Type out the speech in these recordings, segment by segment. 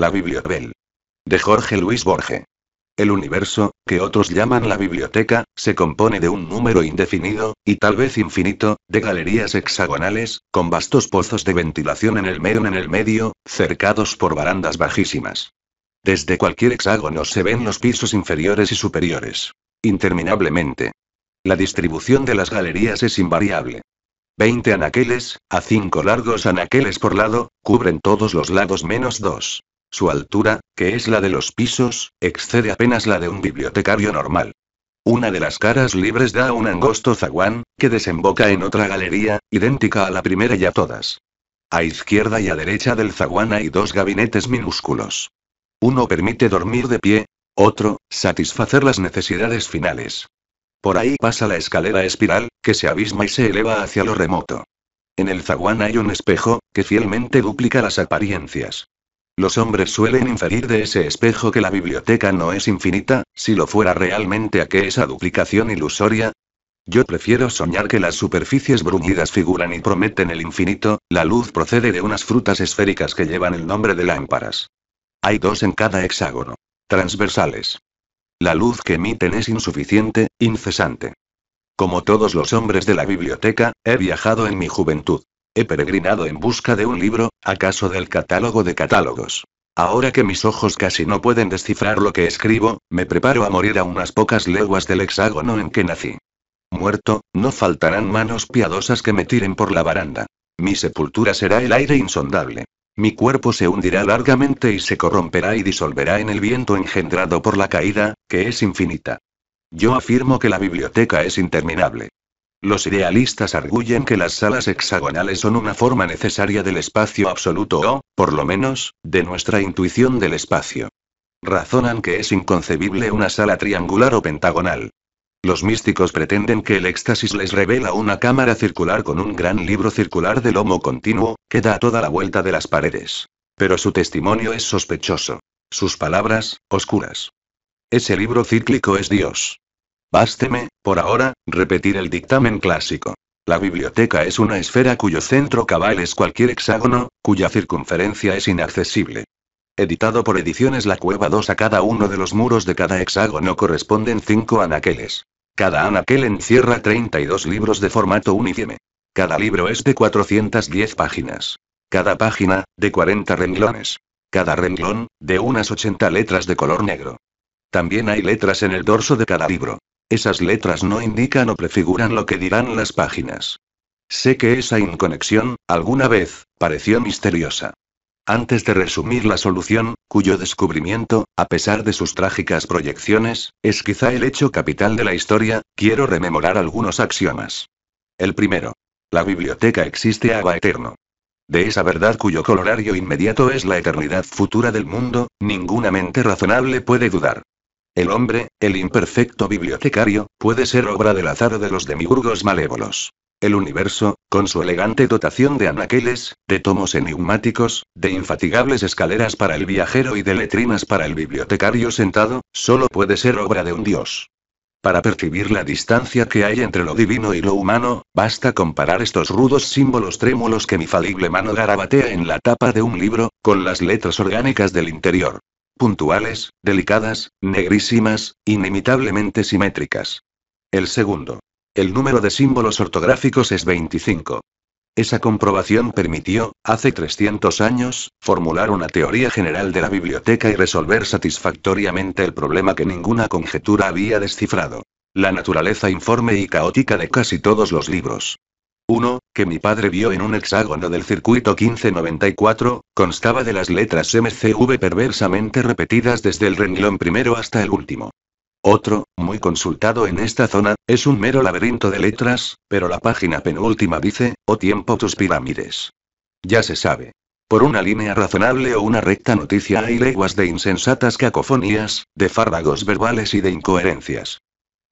La Bibliobel. De Jorge Luis Borges. El universo, que otros llaman la biblioteca, se compone de un número indefinido, y tal vez infinito, de galerías hexagonales, con vastos pozos de ventilación en el medio, en el medio cercados por barandas bajísimas. Desde cualquier hexágono se ven los pisos inferiores y superiores. Interminablemente. La distribución de las galerías es invariable. 20 anaqueles, a cinco largos anaqueles por lado, cubren todos los lados menos dos. Su altura, que es la de los pisos, excede apenas la de un bibliotecario normal. Una de las caras libres da un angosto zaguán, que desemboca en otra galería, idéntica a la primera y a todas. A izquierda y a derecha del zaguán hay dos gabinetes minúsculos. Uno permite dormir de pie, otro, satisfacer las necesidades finales. Por ahí pasa la escalera espiral, que se abisma y se eleva hacia lo remoto. En el zaguán hay un espejo, que fielmente duplica las apariencias. Los hombres suelen inferir de ese espejo que la biblioteca no es infinita, si lo fuera realmente a qué esa duplicación ilusoria. Yo prefiero soñar que las superficies bruñidas figuran y prometen el infinito, la luz procede de unas frutas esféricas que llevan el nombre de lámparas. Hay dos en cada hexágono. Transversales. La luz que emiten es insuficiente, incesante. Como todos los hombres de la biblioteca, he viajado en mi juventud. He peregrinado en busca de un libro, acaso del catálogo de catálogos. Ahora que mis ojos casi no pueden descifrar lo que escribo, me preparo a morir a unas pocas leguas del hexágono en que nací. Muerto, no faltarán manos piadosas que me tiren por la baranda. Mi sepultura será el aire insondable. Mi cuerpo se hundirá largamente y se corromperá y disolverá en el viento engendrado por la caída, que es infinita. Yo afirmo que la biblioteca es interminable. Los idealistas arguyen que las salas hexagonales son una forma necesaria del espacio absoluto o, por lo menos, de nuestra intuición del espacio. Razonan que es inconcebible una sala triangular o pentagonal. Los místicos pretenden que el éxtasis les revela una cámara circular con un gran libro circular de lomo continuo, que da toda la vuelta de las paredes. Pero su testimonio es sospechoso. Sus palabras, oscuras. Ese libro cíclico es Dios. Básteme, por ahora, repetir el dictamen clásico. La biblioteca es una esfera cuyo centro cabal es cualquier hexágono, cuya circunferencia es inaccesible. Editado por Ediciones La Cueva 2 a cada uno de los muros de cada hexágono corresponden 5 anaqueles. Cada anaquel encierra 32 libros de formato unífeme. Cada libro es de 410 páginas. Cada página, de 40 renglones. Cada renglón, de unas 80 letras de color negro. También hay letras en el dorso de cada libro. Esas letras no indican o prefiguran lo que dirán las páginas. Sé que esa inconexión, alguna vez, pareció misteriosa. Antes de resumir la solución, cuyo descubrimiento, a pesar de sus trágicas proyecciones, es quizá el hecho capital de la historia, quiero rememorar algunos axiomas. El primero. La biblioteca existe a eterno. De esa verdad cuyo colorario inmediato es la eternidad futura del mundo, ninguna mente razonable puede dudar. El hombre, el imperfecto bibliotecario, puede ser obra del azar de los demigurgos malévolos. El universo, con su elegante dotación de anaqueles, de tomos enigmáticos, de infatigables escaleras para el viajero y de letrinas para el bibliotecario sentado, solo puede ser obra de un dios. Para percibir la distancia que hay entre lo divino y lo humano, basta comparar estos rudos símbolos trémulos que mi falible mano garabatea en la tapa de un libro, con las letras orgánicas del interior puntuales, delicadas, negrísimas, inimitablemente simétricas. El segundo. El número de símbolos ortográficos es 25. Esa comprobación permitió, hace 300 años, formular una teoría general de la biblioteca y resolver satisfactoriamente el problema que ninguna conjetura había descifrado. La naturaleza informe y caótica de casi todos los libros. Uno, que mi padre vio en un hexágono del circuito 1594, constaba de las letras MCV perversamente repetidas desde el renglón primero hasta el último. Otro, muy consultado en esta zona, es un mero laberinto de letras, pero la página penúltima dice, oh tiempo tus pirámides. Ya se sabe. Por una línea razonable o una recta noticia hay leguas de insensatas cacofonías, de fárragos verbales y de incoherencias.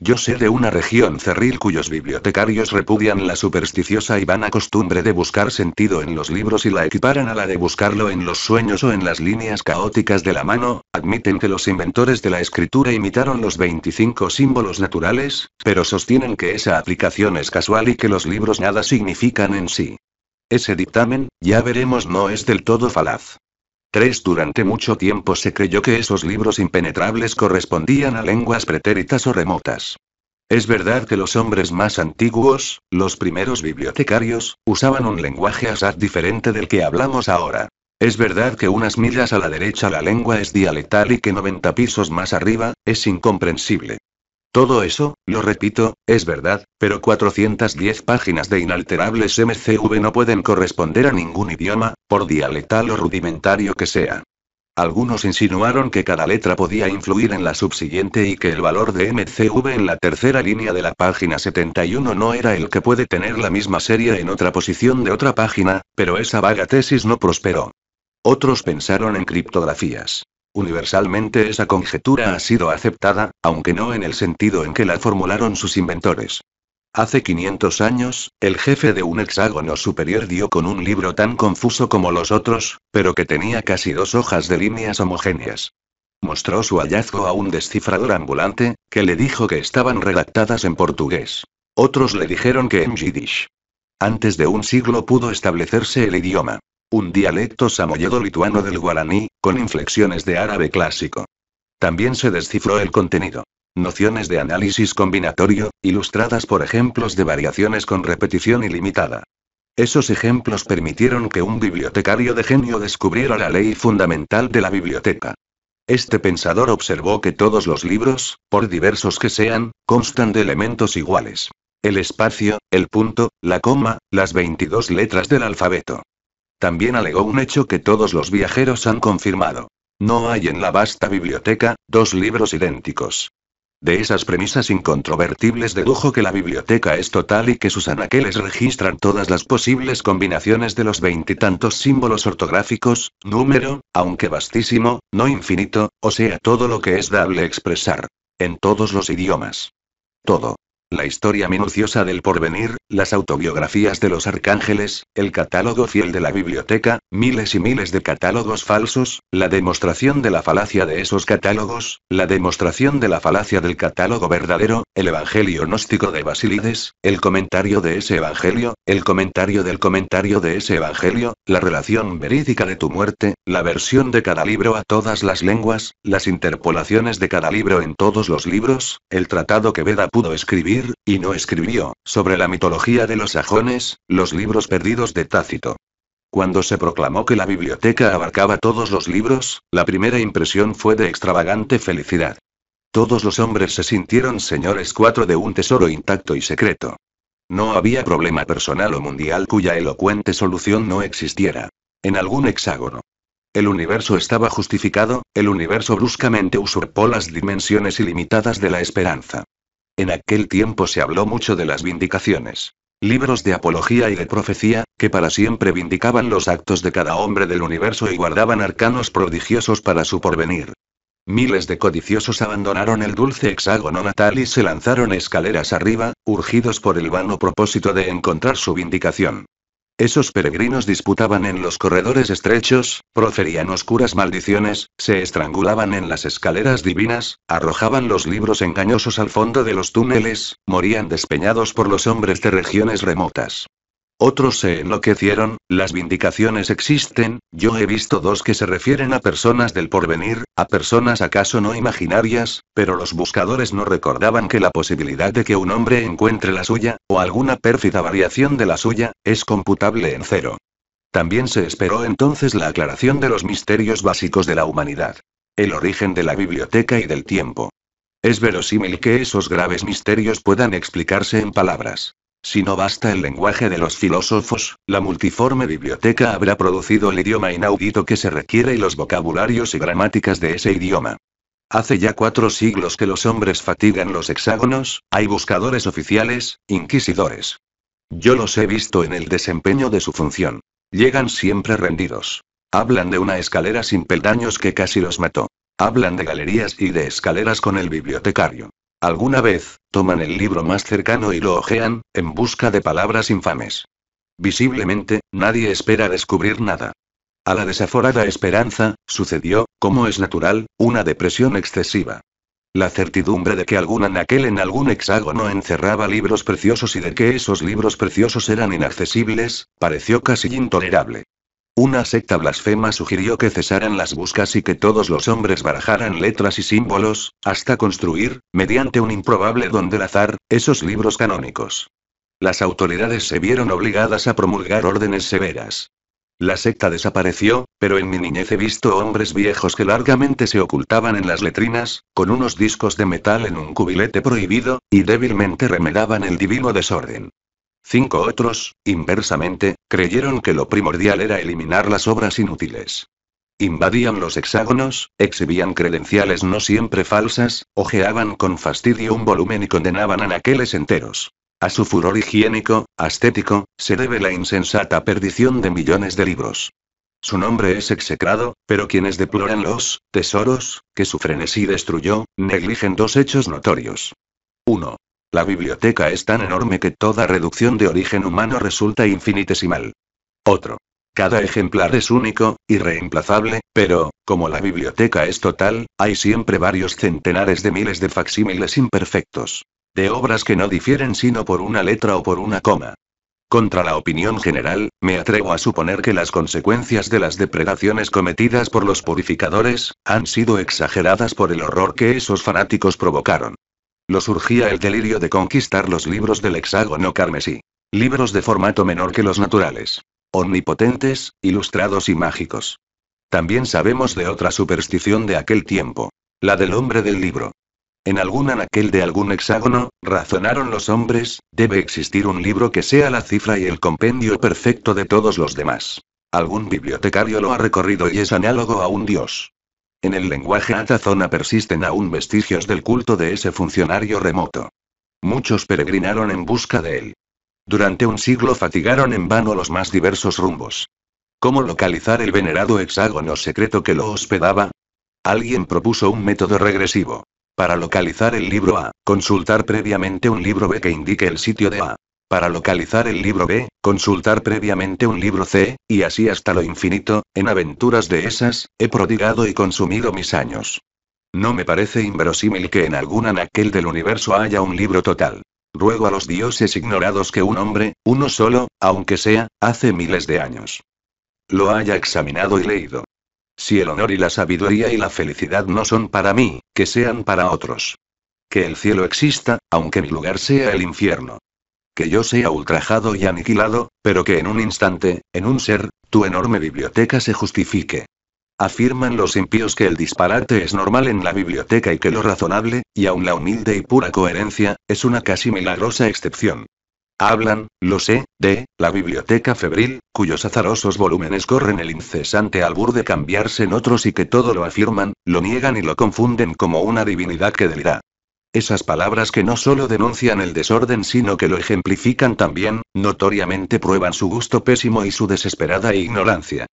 Yo sé de una región cerril cuyos bibliotecarios repudian la supersticiosa y vana costumbre de buscar sentido en los libros y la equiparan a la de buscarlo en los sueños o en las líneas caóticas de la mano, admiten que los inventores de la escritura imitaron los 25 símbolos naturales, pero sostienen que esa aplicación es casual y que los libros nada significan en sí. Ese dictamen, ya veremos, no es del todo falaz. 3. Durante mucho tiempo se creyó que esos libros impenetrables correspondían a lenguas pretéritas o remotas. Es verdad que los hombres más antiguos, los primeros bibliotecarios, usaban un lenguaje asaz diferente del que hablamos ahora. Es verdad que unas millas a la derecha la lengua es dialectal y que 90 pisos más arriba, es incomprensible. Todo eso, lo repito, es verdad, pero 410 páginas de inalterables MCV no pueden corresponder a ningún idioma, por dialectal o rudimentario que sea. Algunos insinuaron que cada letra podía influir en la subsiguiente y que el valor de MCV en la tercera línea de la página 71 no era el que puede tener la misma serie en otra posición de otra página, pero esa vaga tesis no prosperó. Otros pensaron en criptografías. Universalmente esa conjetura ha sido aceptada, aunque no en el sentido en que la formularon sus inventores. Hace 500 años, el jefe de un hexágono superior dio con un libro tan confuso como los otros, pero que tenía casi dos hojas de líneas homogéneas. Mostró su hallazgo a un descifrador ambulante, que le dijo que estaban redactadas en portugués. Otros le dijeron que en yiddish. Antes de un siglo pudo establecerse el idioma. Un dialecto samoyedo-lituano del guaraní, con inflexiones de árabe clásico. También se descifró el contenido. Nociones de análisis combinatorio, ilustradas por ejemplos de variaciones con repetición ilimitada. Esos ejemplos permitieron que un bibliotecario de genio descubriera la ley fundamental de la biblioteca. Este pensador observó que todos los libros, por diversos que sean, constan de elementos iguales. El espacio, el punto, la coma, las 22 letras del alfabeto. También alegó un hecho que todos los viajeros han confirmado. No hay en la vasta biblioteca, dos libros idénticos. De esas premisas incontrovertibles dedujo que la biblioteca es total y que sus anaqueles registran todas las posibles combinaciones de los veintitantos símbolos ortográficos, número, aunque vastísimo, no infinito, o sea todo lo que es dable expresar. En todos los idiomas. Todo la historia minuciosa del porvenir, las autobiografías de los arcángeles, el catálogo fiel de la biblioteca, miles y miles de catálogos falsos, la demostración de la falacia de esos catálogos, la demostración de la falacia del catálogo verdadero, el evangelio gnóstico de Basilides, el comentario de ese evangelio, el comentario del comentario de ese evangelio, la relación verídica de tu muerte, la versión de cada libro a todas las lenguas, las interpolaciones de cada libro en todos los libros, el tratado que Veda pudo escribir, y no escribió, sobre la mitología de los sajones, los libros perdidos de Tácito. Cuando se proclamó que la biblioteca abarcaba todos los libros, la primera impresión fue de extravagante felicidad. Todos los hombres se sintieron señores cuatro de un tesoro intacto y secreto. No había problema personal o mundial cuya elocuente solución no existiera. En algún hexágono. El universo estaba justificado, el universo bruscamente usurpó las dimensiones ilimitadas de la esperanza. En aquel tiempo se habló mucho de las vindicaciones. Libros de apología y de profecía, que para siempre vindicaban los actos de cada hombre del universo y guardaban arcanos prodigiosos para su porvenir. Miles de codiciosos abandonaron el dulce hexágono natal y se lanzaron escaleras arriba, urgidos por el vano propósito de encontrar su vindicación. Esos peregrinos disputaban en los corredores estrechos, proferían oscuras maldiciones, se estrangulaban en las escaleras divinas, arrojaban los libros engañosos al fondo de los túneles, morían despeñados por los hombres de regiones remotas. Otros se enloquecieron, las vindicaciones existen, yo he visto dos que se refieren a personas del porvenir, a personas acaso no imaginarias, pero los buscadores no recordaban que la posibilidad de que un hombre encuentre la suya, o alguna pérfida variación de la suya, es computable en cero. También se esperó entonces la aclaración de los misterios básicos de la humanidad. El origen de la biblioteca y del tiempo. Es verosímil que esos graves misterios puedan explicarse en palabras. Si no basta el lenguaje de los filósofos, la multiforme biblioteca habrá producido el idioma inaudito que se requiere y los vocabularios y gramáticas de ese idioma. Hace ya cuatro siglos que los hombres fatigan los hexágonos, hay buscadores oficiales, inquisidores. Yo los he visto en el desempeño de su función. Llegan siempre rendidos. Hablan de una escalera sin peldaños que casi los mató. Hablan de galerías y de escaleras con el bibliotecario. Alguna vez, toman el libro más cercano y lo ojean, en busca de palabras infames. Visiblemente, nadie espera descubrir nada. A la desaforada esperanza, sucedió, como es natural, una depresión excesiva. La certidumbre de que algún anaquel en algún hexágono encerraba libros preciosos y de que esos libros preciosos eran inaccesibles, pareció casi intolerable. Una secta blasfema sugirió que cesaran las buscas y que todos los hombres barajaran letras y símbolos, hasta construir, mediante un improbable don del azar, esos libros canónicos. Las autoridades se vieron obligadas a promulgar órdenes severas. La secta desapareció, pero en mi niñez he visto hombres viejos que largamente se ocultaban en las letrinas, con unos discos de metal en un cubilete prohibido, y débilmente remedaban el divino desorden. Cinco otros, inversamente, creyeron que lo primordial era eliminar las obras inútiles. Invadían los hexágonos, exhibían credenciales no siempre falsas, ojeaban con fastidio un volumen y condenaban a anaqueles enteros. A su furor higiénico, ascético, se debe la insensata perdición de millones de libros. Su nombre es execrado, pero quienes deploran los tesoros que su frenesí destruyó, negligen dos hechos notorios. 1. La biblioteca es tan enorme que toda reducción de origen humano resulta infinitesimal. Otro. Cada ejemplar es único, irreemplazable, pero, como la biblioteca es total, hay siempre varios centenares de miles de facsímiles imperfectos. De obras que no difieren sino por una letra o por una coma. Contra la opinión general, me atrevo a suponer que las consecuencias de las depredaciones cometidas por los purificadores han sido exageradas por el horror que esos fanáticos provocaron. Lo surgía el delirio de conquistar los libros del hexágono carmesí. Libros de formato menor que los naturales. Omnipotentes, ilustrados y mágicos. También sabemos de otra superstición de aquel tiempo. La del hombre del libro. En algún anaquel de algún hexágono, razonaron los hombres, debe existir un libro que sea la cifra y el compendio perfecto de todos los demás. Algún bibliotecario lo ha recorrido y es análogo a un dios. En el lenguaje atazona persisten aún vestigios del culto de ese funcionario remoto. Muchos peregrinaron en busca de él. Durante un siglo fatigaron en vano los más diversos rumbos. ¿Cómo localizar el venerado hexágono secreto que lo hospedaba? Alguien propuso un método regresivo. Para localizar el libro A, consultar previamente un libro B que indique el sitio de A. Para localizar el libro B, consultar previamente un libro C, y así hasta lo infinito, en aventuras de esas, he prodigado y consumido mis años. No me parece inverosímil que en algún anaquel del universo haya un libro total. Ruego a los dioses ignorados que un hombre, uno solo, aunque sea, hace miles de años. Lo haya examinado y leído. Si el honor y la sabiduría y la felicidad no son para mí, que sean para otros. Que el cielo exista, aunque mi lugar sea el infierno que yo sea ultrajado y aniquilado, pero que en un instante, en un ser, tu enorme biblioteca se justifique. Afirman los impíos que el disparate es normal en la biblioteca y que lo razonable, y aun la humilde y pura coherencia, es una casi milagrosa excepción. Hablan, lo sé, de la biblioteca febril, cuyos azarosos volúmenes corren el incesante albur de cambiarse en otros y que todo lo afirman, lo niegan y lo confunden como una divinidad que delirá. Esas palabras que no solo denuncian el desorden sino que lo ejemplifican también, notoriamente prueban su gusto pésimo y su desesperada ignorancia.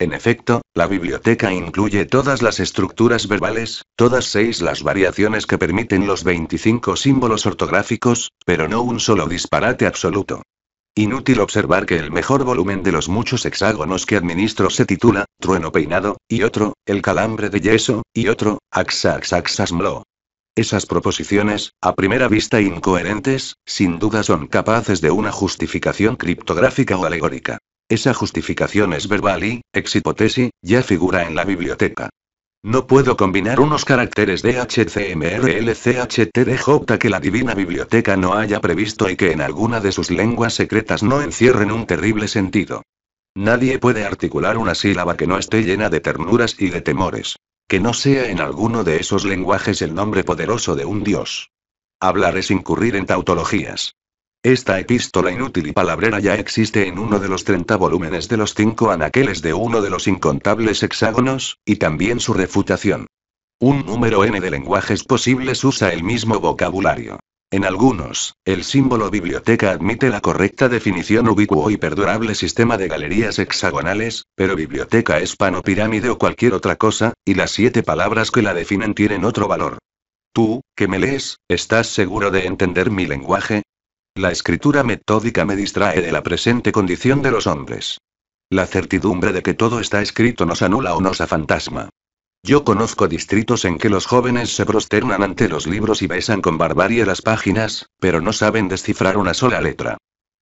En efecto, la biblioteca incluye todas las estructuras verbales, todas seis las variaciones que permiten los 25 símbolos ortográficos, pero no un solo disparate absoluto. Inútil observar que el mejor volumen de los muchos hexágonos que administro se titula, Trueno Peinado, y otro, El Calambre de Yeso, y otro, Axaxaxasmlo. Esas proposiciones, a primera vista incoherentes, sin duda son capaces de una justificación criptográfica o alegórica. Esa justificación es verbal y, ex hipotesi, ya figura en la biblioteca. No puedo combinar unos caracteres de HCMRLCHTDJ que la divina biblioteca no haya previsto y que en alguna de sus lenguas secretas no encierren un terrible sentido. Nadie puede articular una sílaba que no esté llena de ternuras y de temores. Que no sea en alguno de esos lenguajes el nombre poderoso de un dios. Hablar es incurrir en tautologías. Esta epístola inútil y palabrera ya existe en uno de los 30 volúmenes de los cinco anaqueles de uno de los incontables hexágonos, y también su refutación. Un número n de lenguajes posibles usa el mismo vocabulario. En algunos, el símbolo biblioteca admite la correcta definición ubicuo y perdurable sistema de galerías hexagonales, pero biblioteca es panopirámide o cualquier otra cosa, y las siete palabras que la definen tienen otro valor. Tú, que me lees, ¿estás seguro de entender mi lenguaje? La escritura metódica me distrae de la presente condición de los hombres. La certidumbre de que todo está escrito nos anula o nos afantasma. Yo conozco distritos en que los jóvenes se prosternan ante los libros y besan con barbarie las páginas, pero no saben descifrar una sola letra.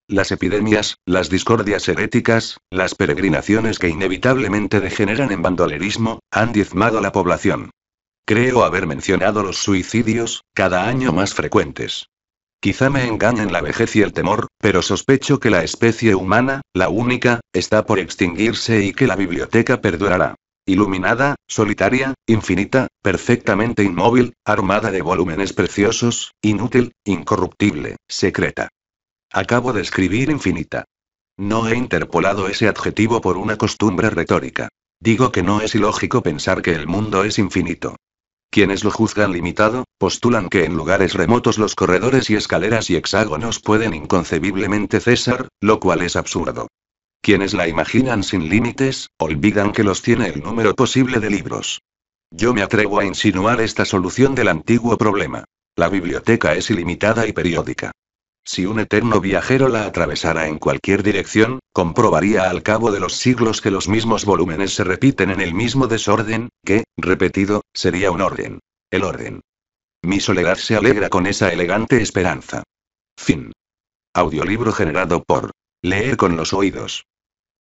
Las epidemias, las discordias heréticas, las peregrinaciones que inevitablemente degeneran en bandolerismo, han diezmado a la población. Creo haber mencionado los suicidios, cada año más frecuentes. Quizá me engañen la vejez y el temor, pero sospecho que la especie humana, la única, está por extinguirse y que la biblioteca perdurará. Iluminada, solitaria, infinita, perfectamente inmóvil, armada de volúmenes preciosos, inútil, incorruptible, secreta. Acabo de escribir infinita. No he interpolado ese adjetivo por una costumbre retórica. Digo que no es ilógico pensar que el mundo es infinito. Quienes lo juzgan limitado, postulan que en lugares remotos los corredores y escaleras y hexágonos pueden inconcebiblemente cesar, lo cual es absurdo. Quienes la imaginan sin límites, olvidan que los tiene el número posible de libros. Yo me atrevo a insinuar esta solución del antiguo problema. La biblioteca es ilimitada y periódica. Si un eterno viajero la atravesara en cualquier dirección, comprobaría al cabo de los siglos que los mismos volúmenes se repiten en el mismo desorden, que, repetido, sería un orden. El orden. Mi soledad se alegra con esa elegante esperanza. Fin. Audiolibro generado por Leer con los oídos.